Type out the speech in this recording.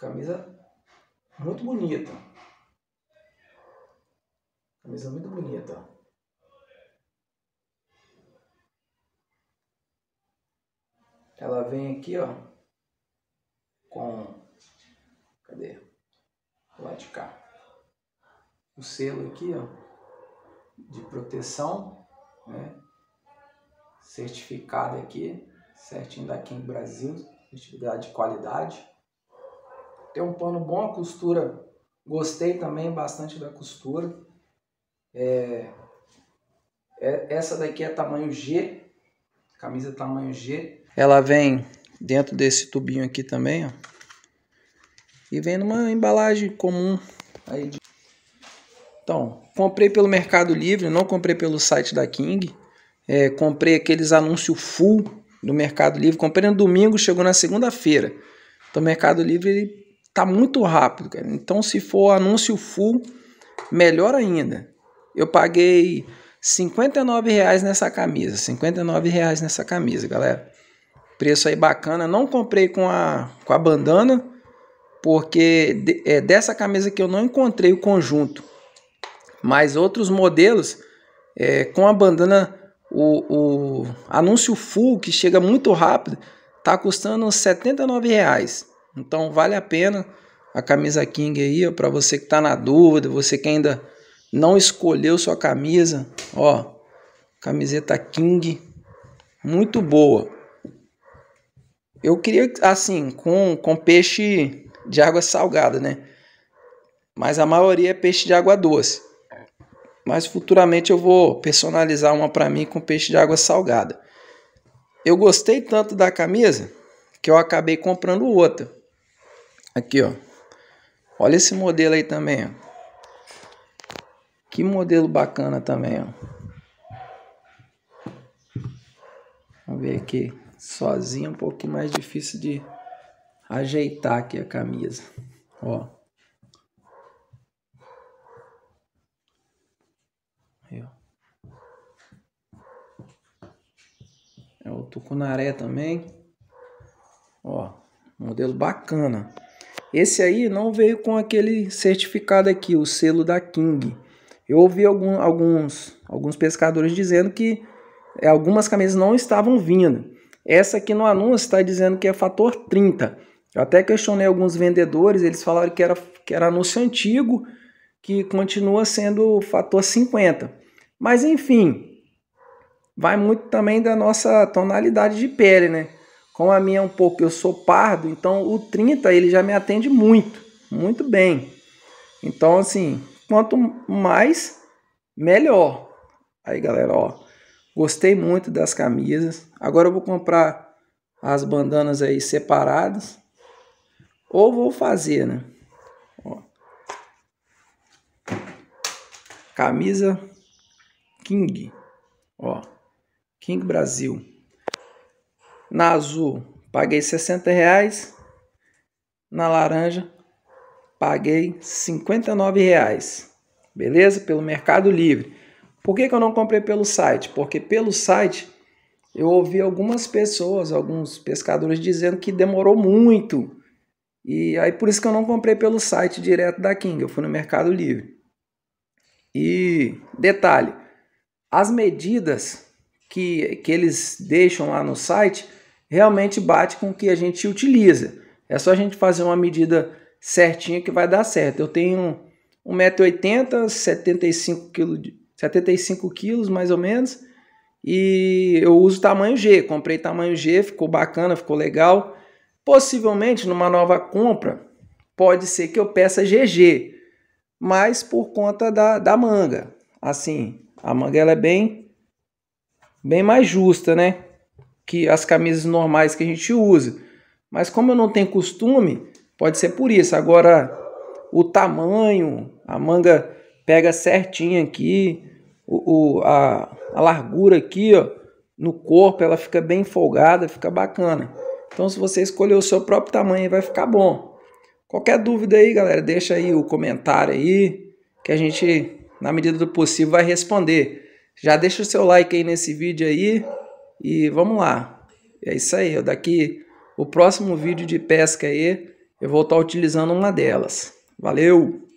Camisa muito bonita. Camisa muito bonita. Ela vem aqui, ó, com. Cadê? Lá de cá. O selo aqui, ó, de proteção, né? Certificado aqui, certinho daqui em Brasil, certificado de qualidade. Tem um pano bom, a costura. Gostei também bastante da costura. É, é, essa daqui é tamanho G. Camisa tamanho G. Ela vem dentro desse tubinho aqui também, ó. E vem numa embalagem comum aí de... Então, comprei pelo Mercado Livre, não comprei pelo site da King. É, comprei aqueles anúncios full do Mercado Livre. Comprei no domingo, chegou na segunda-feira. Então, Mercado Livre tá muito rápido, cara. Então, se for anúncio full, melhor ainda. Eu paguei 59 reais nessa camisa, 59 reais nessa camisa, galera. Preço aí bacana. Não comprei com a, com a bandana, porque de, é dessa camisa que eu não encontrei o conjunto. Mas outros modelos, é, com a bandana, o, o anúncio full, que chega muito rápido, tá custando 79 reais. Então vale a pena a camisa King aí, para você que está na dúvida, você que ainda não escolheu sua camisa, ó, camiseta King, muito boa. Eu queria assim, com com peixe de água salgada, né? Mas a maioria é peixe de água doce. Mas futuramente eu vou personalizar uma para mim com peixe de água salgada. Eu gostei tanto da camisa que eu acabei comprando outra. Aqui, ó. Olha esse modelo aí também, ó. Que modelo bacana também, ó. Vamos ver aqui. Sozinho é um pouquinho mais difícil de ajeitar aqui a camisa. Ó. Aí, ó. É o tucunaré também. Ó, modelo bacana. Esse aí não veio com aquele certificado aqui, o selo da King. Eu ouvi algum, alguns, alguns pescadores dizendo que é, algumas camisas não estavam vindo. Essa aqui no anúncio está dizendo que é fator 30. Eu até questionei alguns vendedores, eles falaram que era, que era anúncio antigo, que continua sendo fator 50. Mas enfim, vai muito também da nossa tonalidade de pele, né? Como a minha é um pouco, eu sou pardo, então o 30 ele já me atende muito, muito bem. Então, assim, quanto mais, melhor. Aí, galera, ó, gostei muito das camisas. Agora eu vou comprar as bandanas aí separadas. Ou vou fazer, né? Ó. Camisa King, ó, King Brasil. Na azul, paguei 60 reais. Na laranja, paguei 59 reais. Beleza? Pelo Mercado Livre. Por que, que eu não comprei pelo site? Porque pelo site eu ouvi algumas pessoas, alguns pescadores dizendo que demorou muito. E aí por isso que eu não comprei pelo site direto da King, eu fui no Mercado Livre. E detalhe, as medidas que, que eles deixam lá no site realmente bate com o que a gente utiliza. É só a gente fazer uma medida certinha que vai dar certo. Eu tenho 1,80m, 75 kg, quilos mais ou menos, e eu uso tamanho G. Comprei tamanho G, ficou bacana, ficou legal. Possivelmente numa nova compra, pode ser que eu peça GG, mas por conta da, da manga. Assim, a manga ela é bem, bem mais justa, né? que as camisas normais que a gente usa. Mas como eu não tenho costume, pode ser por isso. Agora, o tamanho, a manga pega certinho aqui, o, o a, a largura aqui, ó, no corpo ela fica bem folgada, fica bacana. Então, se você escolher o seu próprio tamanho, vai ficar bom. Qualquer dúvida aí, galera, deixa aí o comentário aí, que a gente, na medida do possível, vai responder. Já deixa o seu like aí nesse vídeo aí. E vamos lá. É isso aí. Eu daqui o próximo vídeo de pesca aí, eu vou estar utilizando uma delas. Valeu!